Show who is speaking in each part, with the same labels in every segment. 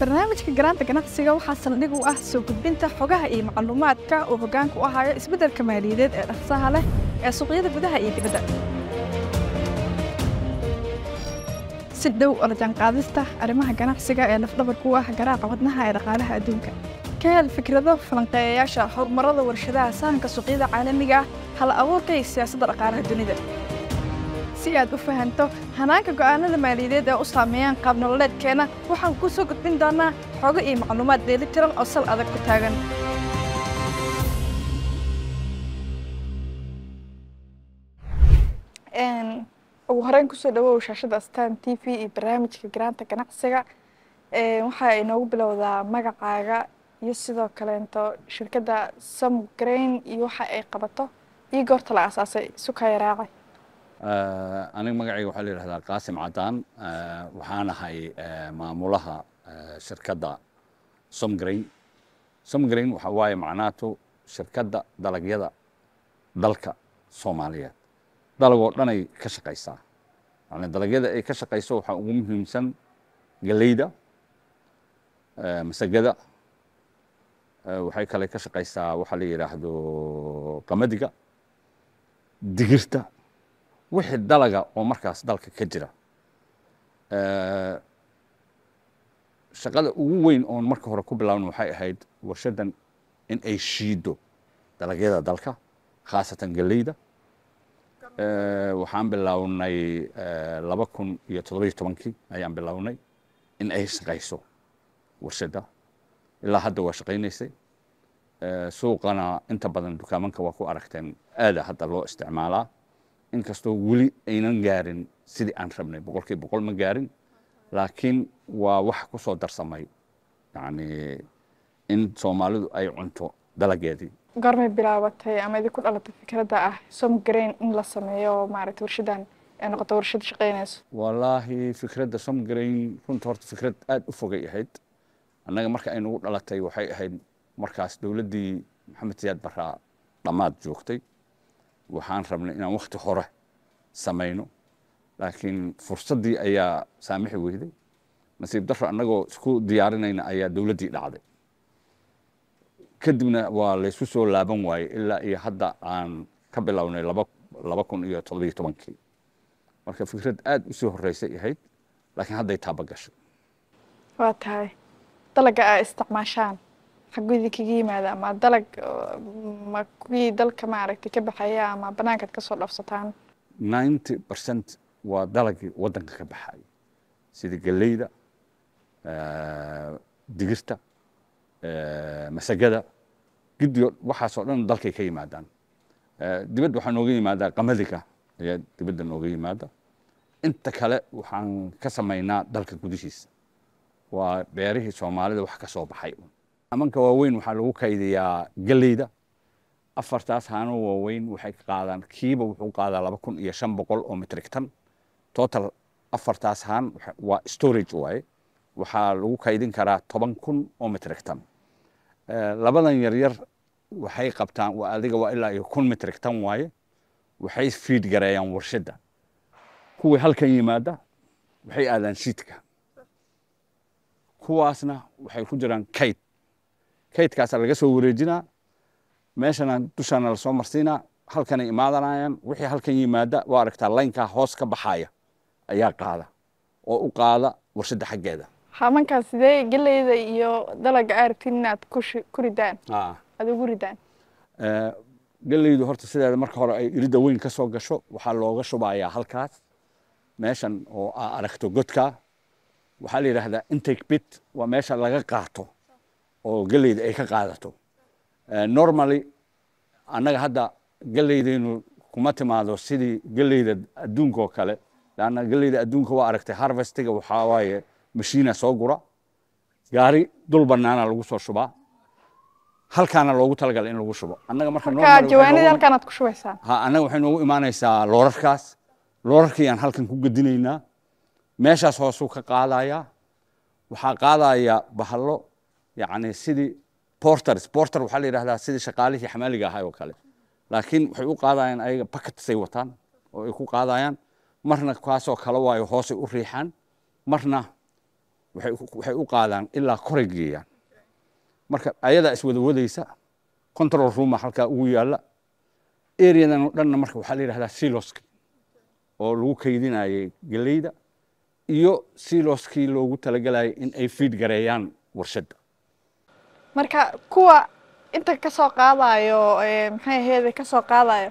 Speaker 1: barnaamijka garaanta ganacsiga waxaa saldhig u ah soo gudbinta xogaha iyo macluumaadka uo hoggaanka u ahaayo isbeddelka maaliyadeed ee dhaqsaha leh ee suuqyada gudaha iyo dibadda si dhow ola jaanqaadista arrimaha ganacsiga ee lafdhabarku ah garaaqa wadnaha ee dhaqaalaha adduunka ka hel fikrado falanqeeyayaasha horumarada warshadaha sahanka suuqyada caalamiga ah, hal abuurka iyo siyaasadda dhaqaalaha dunida si aad u fahanto hanaanka go'aanada maaliyadeed ee u saameeyaan qaabnololeedkeenna waxaan ku soo gudbin doonaa xogo iyo macluumaad deeli tiran oo sal adag ku taagan ugu horeyn kusoo dhawow shaashada stan t v iyo barnaamijka garaanta ganacsiga waxaa noogu bilowdaa magacaaga iyo sidoo kaleento shirkadda samgrain iyo waxa ay qabato iyo goorta la aasaasay sukaya raacay
Speaker 2: Eh, aniga magacayga waxaa la yidhahdaa qaasim cadaan eh, waxaan ahay eh, maamulaha shirkadda somgrain somgrain waxaa waaye macnaatu shirkadda dalagyada dalka soomaaliyeed dalagoo dhanay ka shaqaysaa yani dalagyada ay ka shaqayso waxaa ugu muhiimsan galeyda masagada waxay kale ka shaqaysaa waxaa la yidhaahdo qamadiga digirta wixii dalaga oo markaas dalka ka jira eh, shaqada ugu weyn oon marka hore ku bilaabna waxay ahayd warshadan in ay shiido dalagyada dalka khaasatan geleyda eh, waxaan bilownay eh, laba kun iyo todobayo tobankii ayaan bilownay in ay shaqayso warshada ilaa hadda waa shaqaynaysay suuqana inta badan dukaamanka waa ku aragteen aada hadda loo isticmaalaa inkastoo weli aynan gaarin sidii aan rabnay boqolkii boqol ma gaarin laakiin waa wax ku soo darsamay yani in soomaalidu ay cunto dalageedii
Speaker 1: goormay bilaabatay ama idinku dhalatay fikradda ah som grain in la sameeyo maaragtay warshadan ee noqoto warshad shaqaynayso
Speaker 2: wallaahi fikradda som grain runta horta fikrad aada u fogay ahayd annaga marka aynagu dhalatay waxay ahayd markaas dowladdii maxamed siyaad baraa dhammaad joogtay waxaan rabnay inaan wakhti hore samayno laakiin fursaddii ayaa saamixi weyday nasiib daro annagoo isku diyaarinayna ayaa dowladdii dhacday kadibna waa laysku soo laaban waayey ilaa iyo hadda aan ka bilownay laba kun iyo todobiyo tobankii marka fikrad aad u soo horreysay ahayd laakiin hadday taaba gashay
Speaker 1: waa tahay dalaga aa isticmaashaan xaggu idinkaga yimaada ama dalag uh, ma kuwii dalka maaragtay ka baxaya ama banaankaad kasoo dhafsataan
Speaker 2: ninety percent waa dalagii wadanka ka baxaya sida geleyda uh, digirta uh, masagada gidio waxaasoo dhan dalkay ka yimaadaan dibadda waxaa nooga yimaadaa qamadika ayaa dibadda nooga yimaada inta kale waxaan ka samaynaa dalka gudashiisa waa beerihii soomaalida wax ka soo baxay amanka waaweyn waxaa lagu kaydiyaa geleyda afartaas haano waaweyn waxay qaadaan kiiba wuxuu qaadaa laba kun iyo shan boqol oo mitrictan total afartaas haan waa storage waaye waxaa lagu kaydin karaa toban kun oo mitrictan eh, labadan yaryar waxay qabtaan adiga waa ilaa iyo kun mitrictan waaye waxay fiid gareeyaan warshadda kuwii halkan yimaada waxay aadaan siidka kuwaasna waxay ku jiraan kayd kaydkaasa laga soo wareejinaa meeshana dushaana lasoo marsiinaa halkanay imaadanayaan wixii halkan yimaada waa aragtaa laynkaa hoos ka baxaya ayaa qaada oo u qaada warshadda xaggeeda
Speaker 1: hamankaa sidee geleyda iyo dalaga aarabtid inaad ku ridaan
Speaker 2: aada ugu ridaan geleydu horta sideeda marka hore ay iridda weyn kasoo gasho waxaa looga shubayaa halkaas meeshan oo aa aragto godka waxaa la yidhaahdaa intake bit waa meesha laga qaato oo geleyda ay ka qaadato eh, normally annaga hadda geleydeenu kuma timaado sidii geleyda adduunka oo kale leanna geleyda adduunka waa aragtay harvestiga waxaa waaye mashiina soo gura gaari dul banaana lagu soo shubaa halkaana loogu talagalay in lagu shubo annaga markajawaanidhalkaanaad ku shubaysaa waxay noogu imaanaysaa loorarkaas loorarkiiyaan halkan ku gedinaynaa meeshaas hoosuu ka qaadayaa waxaa qaadayaa bahalo yani sidii porters porter waxaa la yidhahdaa sidii shaqaalihii xamaaliga ahaa oo kale laakiin waxay u qaadayaan ayaga baketsay wataan oo ay ku qaadayaan marna kaasoo kale waayo hoosay u riixaan marna waxay u qaadaan ilaa koray geeyaan marka ayadaa iswada wadaysa control rooma halkaa ugu yaalla areadan oo dhanna marka waxaa la yidhahdaa siloski oo lagu kaydinayay geleyda iyo siloskii loogu talagelayay in ay fiid gareeyaan warshadda
Speaker 1: marka kuwa inta kasoo qaadayo maxay aheyd kasoo qaadayo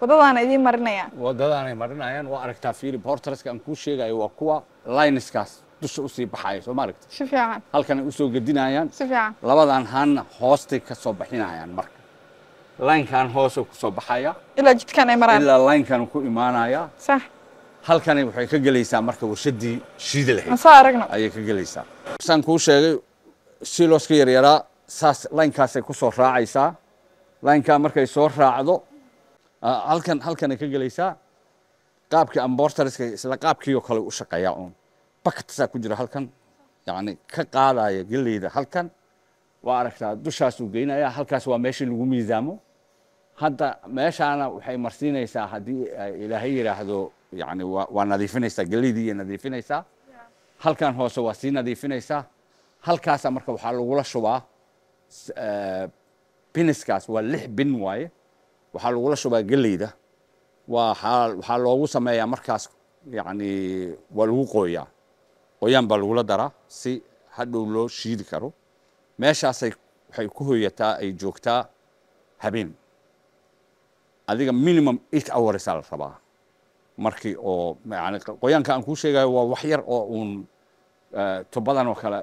Speaker 1: wadadaana idiin marinayaan
Speaker 2: wadadaanay marinayaan waa aragtaa fiili bortreska aan kuu sheegayo waa kuwa lineskaas dusha usii baxaya soo ma aragta si fiican halkanay usoo gedinayaan si fiican labadan haanna hoostay kasoo bixinayaan marka linekan hoosoo kusoo baxaya
Speaker 1: ilaa jidkan ay maraan ilaa
Speaker 2: linekan ku imaanaya sax halkani waxay ka gelaysaa marka warshadii shiida lahayd aan soo aragno ayay ka gelaysaa saan kuu sheegay silooska yaryaraa saas laynkaasay kusoo soo raacaysaa laynkaa markay soo raacdo ah, halkan halkanay ka gelaysaa qaabkii ambortariska isla qaabkiioo kale u shaqeeyaa uun bakatsaa ku jira halkan yani ka qaadaya geleyda halkan waa aragtaa dushaasuu geynaya halkaas waa meeshii lagu miisaamo hadda meeshaana waxay marsiinaysaa haddii ah, ilaahay yidhaahdo yani waa nadiifinaysaa geleydii iyay nadiifinaysaa halkan hoose waa sii nadiifinaysaa halkaasa marka waxaa lagula shubaa biniskaas eh, waa lix bin waaye waxaa lagula shubaa geleyda waxaa loogu sameeyaa markaas yani waa lagu qooyaa qoyaan baa lagula daraa si hadhow loo shiidi karo meeshaasay waxay ku hoyataa ay joogtaa habeen adiga minimum eight hoursaa la rabaa markii oo yani qoyaanka aan kuu sheegayo waa wax yar oo uun eh, tobadan oo kale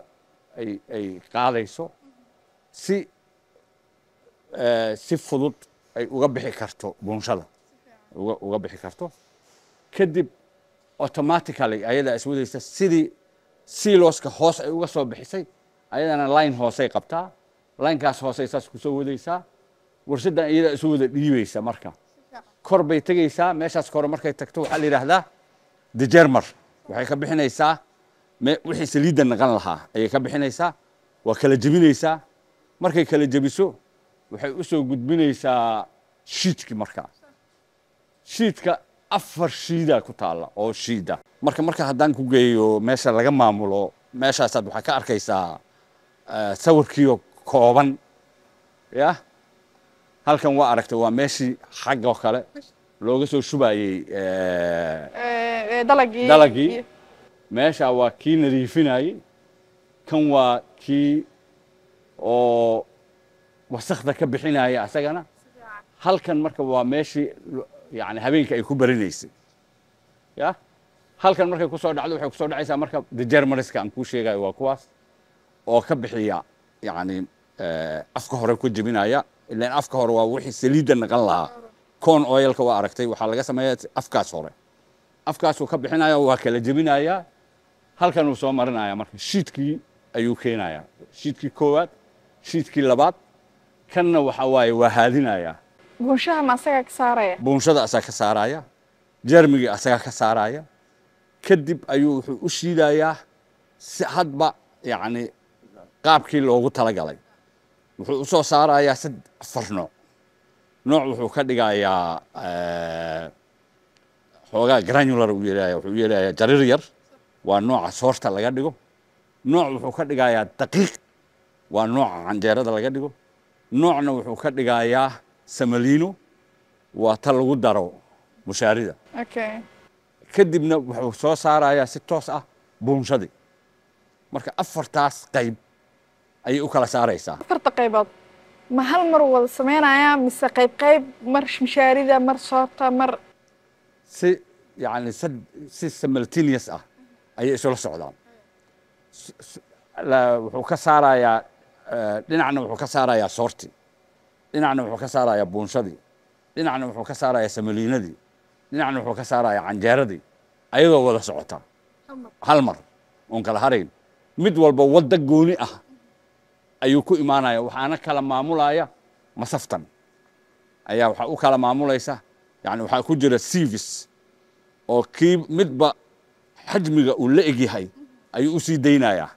Speaker 2: ay qaadayso si eh, si fudud ay uga bixi karto bunshada uga bixi karto kadib automatically ayadaa iswadaysa sidii silooska hoos ay uga soo bixisay ayadana line hoosay qabtaa linekaas hoosey saas ku wadaysaa warshaddan iyadaa isu wada dhiibaysa marka kor bay tegaysaa meeshaas kore markay tagto waxaa la yidhaahdaa dejermar waxay ka bixinaysaa wixii saliidda naqan lahaa ayay ka bixinaysaa waa kala jebinaysaa markay kala jebiso waxay u soo gudbinaysaa shiidkii markaa shiidka afar shiidaa ku taalla oo shiida marka marka haddaan ku geeyo meesha laga maamulo meeshaasaad waxaa ka arkaysaa eh, sawirkiioo kooban yah halkan waa aragtay waa meeshii xaggoo kale looga soo shubaayey eh,
Speaker 1: eh, dalagii
Speaker 2: meeshaa waa kii nadiifinayey kan waa kii oo wasakda ka bixinaya asagana halkan marka waa meeshii yani habeenka ay ku barinaysay ya halkan markay ku soo dhacdo waxay ku dhacaysaa marka the germaniska aan kuu sheegayo waa kuwaas oo ka bixiya yani eh, afka hore ku jebinaya ilaan afka hore waa wixii saliidda naqan lahaa con oilka waa aragtay waxaa laga sameeyaa afkaas hore afkaasuu ka bixinaya waa kala jebinayaa halkan uu soo marinaya marka shiidkii ayuu keenaya shiidkii koowaad shiidkii labaad kanna waxa waaye waa haadinaya buunshada asaga ka saaraya jarmigii asaga ka saaraya kadib ayuu wuxuu u shiidayaa si hadba yacni qaabkii loogu talagalay wuxuu usoo saarayaa saarayaa afar nooc nooc wuxuu ka dhigayaa xoogaa granular uu yeelaya wuxuu yeelayaa jarir yar waa nooca soorta laga dhigo nooc wuxuu ka dhigayaa daqiiq waa nooca canjeerada laga dhigo noocna wuxuu ka dhigayaa samaliino waa ta lagu daro mushaarida kadibna wuxuu soo saarayaa si toos ah buunshadii marka afartaas qayb ayay u kala saaraysaa
Speaker 1: afarta qaybood ma hal mar wada samaynayaa mise qayb qayb mar mushaarida mar soorta mar
Speaker 2: si yacni si simultaneous ah ayay isula socdaan wuxuu ka saarayaa eh, dhinacna wuxuu ka saarayaa soorti dhinacna wuxuu ka saarayaa buunshadii dhinacna wuxuu ka saarayaa samaliinadii dhinacna wuxuu ka saarayaa canjeeradii ayadoo wada socota hal mar oon kala harayn mid walba wadda gooni ah ayuu ku imaanaya waxaana kala maamulaya masaftan ayaa waxaa u kala maamulaysa yani waxaa ku jira sevis oo kii midba xajmiga uu la egyahay ayuu usii daynayaa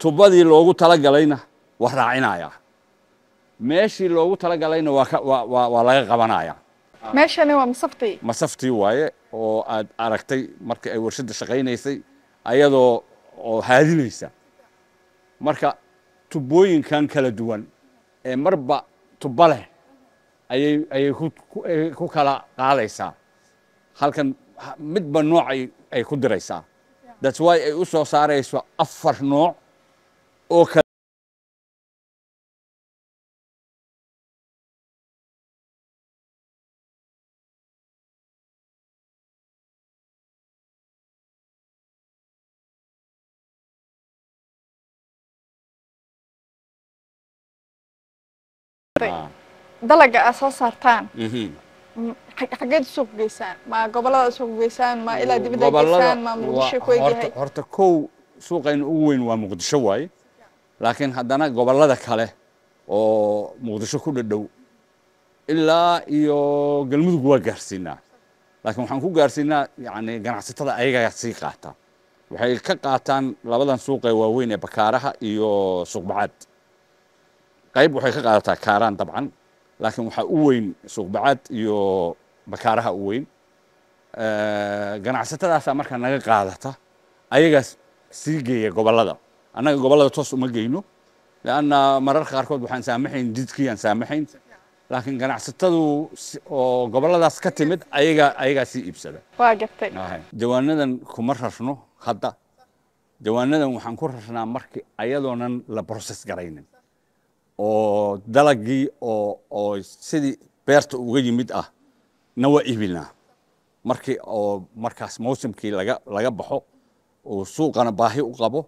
Speaker 2: tubadii loogu talagalayna waa raacinayaa meeshii loogu talagalayna waa laga qabanayaa
Speaker 1: meeshani waa masaftii
Speaker 2: masaftii waaye oo aad aragtay markii ay warshadda shaqaynaysay ayadoo oo haadinaysa marka tubooyinkan kala duwan ee marba tuba leh ayay ayay ku kala qaadaysaa halkan midba noocay ay ku diraysaa that's why ay u soo saarayso afar nooc oo kale dalaga aad soo saartaan mm-hmm
Speaker 1: xageed suuq geysaan ma gobolada suuq geysaan ma ilaa dibadda ma muqdisho
Speaker 2: horta kow suuqayna ugu weyn waa muqdisho waaye laakiin haddana gobollada kale oo muqdisho ku dhadhow ilaa iyo galmudug waa gaarsiinaa laakiin waxaan ku gaarsiinaa yani ganacsatada ayagaa sii qaata waxay ka qaataan labadan suuqee waaweyn ee bakaaraha iyo suuqbacaad qayb waxay ka qaadataa kaaraan dabcan laakiin waxaa u weyn suuqbacaad iyo bakaaraha u weyn ganacsatadaasaa markaa naga qaadata ayagaas sii geeya gobollada annaga gobollada toos uma geyno leanna mararka qaarkood waxaan saamaxayn jidkii aan saamaxayn laakiin ganacsatadu oo gobolladaas ka timid ayaga ayagaa sii iibsada waa gartay jawaanadan kuma rarno hadda jawaanadan waxaan ku rarnaa markii ayadoonan la process garaynin oo dalagii oo oo sidii beerta uga yimid ah na waa iibinaa markii oo markaas mawsimkii laga laga baxo oo suuqana baahi u qabo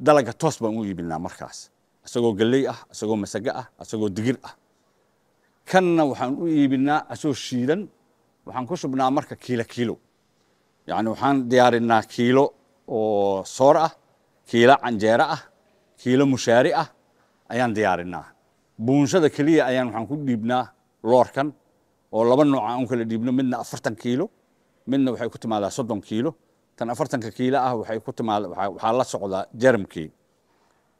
Speaker 2: dalaga toos baan u iibinaa markaas isagoo galley ah isagoo masago ah isagoo digir ah kanna waxaan u iibinaa asoo shiidan waxaan ku shubnaa marka kiilo kiilo yacni waxaan diyaarinaa kiilo oo soor ah kiilo canjeero ah kiilo mushaari ah ayaan diyaarinaa buunshada keliya ayaan waxaan ku dhiibnaa loorkan oo laba nooca u kala dhiibno midna afartan kiilo midna waxay ku timaadaa soddon kiilo tan afartanka kiilo ah waxay ku timaada waxaa la socdaa jaramkii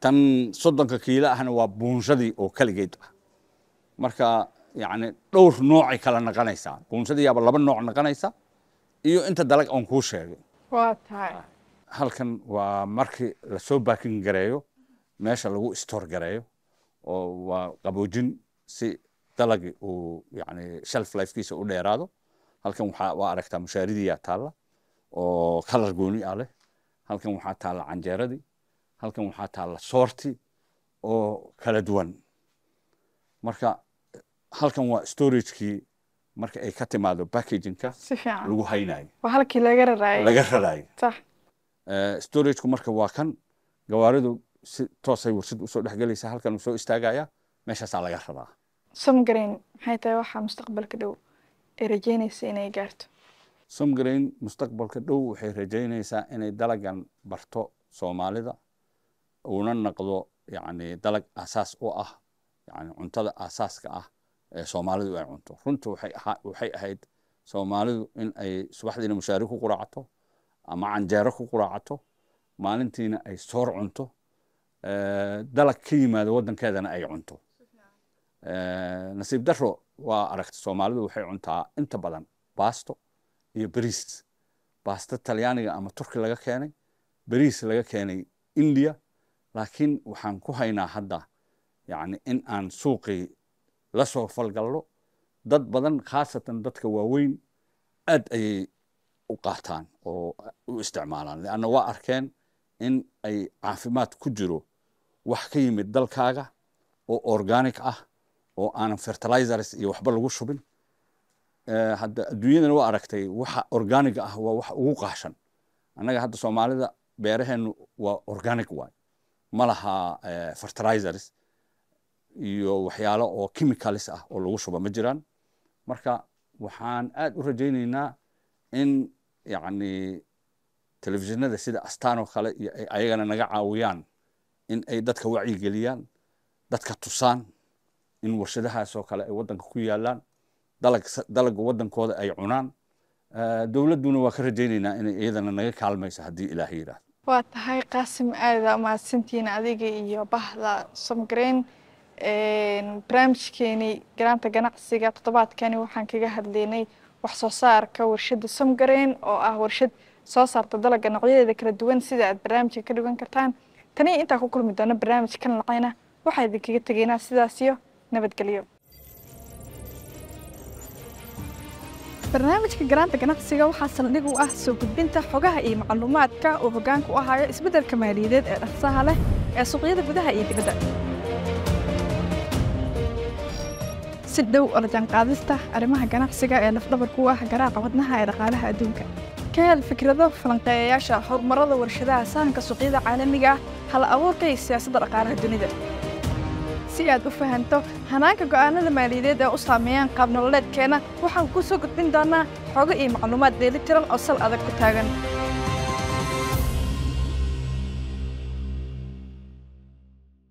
Speaker 2: tan soddonka kiilo ahna waa buunshadii oo keligeed ah marka yacni dhowr noocay kala naqanaysaa buunshadii laba nooc naqanaysa iyo inta dalag aan kuu sheegay waa tahay halkan waa markii lasoo baakin gareeyo meesha lagu storgareeyo oo waa qaboojin si dalagii uu yani shelf lifekiisa u dheeraado halkan waxaa waa aragtaa mushaaridiyaa taalla oo kalar gooni ah leh halkan waxaa taalla canjeeradii halkan waxaa taalla soortii oo kala duwan marka halkan waa storagekii marka ay ka timaado backagingka lagu haynayo
Speaker 1: laga raraayo laga
Speaker 2: eh, marka waa kan gawaaridu si toosay warshad usoo dhexgelaysaa halkan uu soo istaagaya meeshaasaa laga rabaa
Speaker 1: somgrain maxay tahay waxaa mustaqbalka dhow ay rajeynaysa inay gaarto
Speaker 2: somgrain mustaqbalka dhow waxay rajaynaysaa inay dalagan barto soomaalida uuna naqdo yacni dalag aasaas u ah yani cuntada aasaaska ah ee soomaalidu ay cunto runta waxay waxay ahayd soomaalidu in ay subaxdiina mushaari ku quraacato ama canjeero ku quraacato maalintiina ay soor cunto Eh, dalag ka yimaado wadankeedana ay cunto eh, nasiib daro waa aragtay soomaalidu waxay cuntaa inta badan baasto iyo bariis baasto talyaaniga ama turki laga keenay bariis laga keenay indiya laakiin waxaan ku haynaa hadda yani in aan suuqii la soo falgalno dad badan khaasatan dadka waaweyn aad ayay u qaataan oo u isticmaalaan leanna waa arkeen in ay caafimaad ku jiro wax ka yimid dalkaaga oo organic ah oo aanan fertilizers iyo waxba lagu shubin eh, hadda adduunyadana waa aragtay waxa organiga ah waa wax ugu qaashan annaga hadda soomaalida beeraheennu waa organic waay ma laha eh, fertilizers iyo waxyaalo oo chemicalis ah oo lagu shuba ma jiraan marka waxaan aad u rajaynaynaa in yacni telefishinada sida astaan oo kale iyo ayagana naga caawiyaan in ay dadka wacyigeliyaan dadka tusaan in warshadahaasoo kale ay waddanka ku yaalaan dalagga waddankooda ay cunaan dowladduna waa ka rajaynaynaa inay iyadana naga kaalmayso haddii ilaaha yidhaahdo
Speaker 1: waa tahay qaasim aada mahadsantihiin adiga iyo bahda somgreyn barnaamijkeeni garaanta ganacsiga toddobaadkani waxaan kaga hadlaynay wax soo saarka warshadda somgreyn oo ah warshad soo saarta dalagga nocyadeeda kala duwan sida aad barnaamijka ka dhigan kartaan taniyo intaa ku kulmi doono barnaamij kan lacayna waxaa idinkaga tegaynaa sidaasiyo iyo nabadgelyo barnaamijka garaanta ganacsiga waxaa saldhig u ah soo gudbinta xogaha iyo macluumaadka uu hoggaan ku ahayo isbeddelka maaliyadeed ee dhaqsaha leh ee suuqyada gudaha iyo dibadda si dhow ola jaanqaadista arrimaha ganacsiga ee lafdhabar ku ah garaaca wadnaha ee dhaqaalaha adduunka ka hel fikrado falanqeeyayaasha horumarada warshadaha sahanka suuqyada caalamiga ah hal abuurka iyo siyaasadda dhaqaalaha dunida si aad u fahanto hanaanka go'aanada maaliyadeed ee u saameeyaan qaabnololeedkeenna waxaan ku soo gudbin doonaa xogo iyo macluumaad dheelitiran oo sal adag ku taagan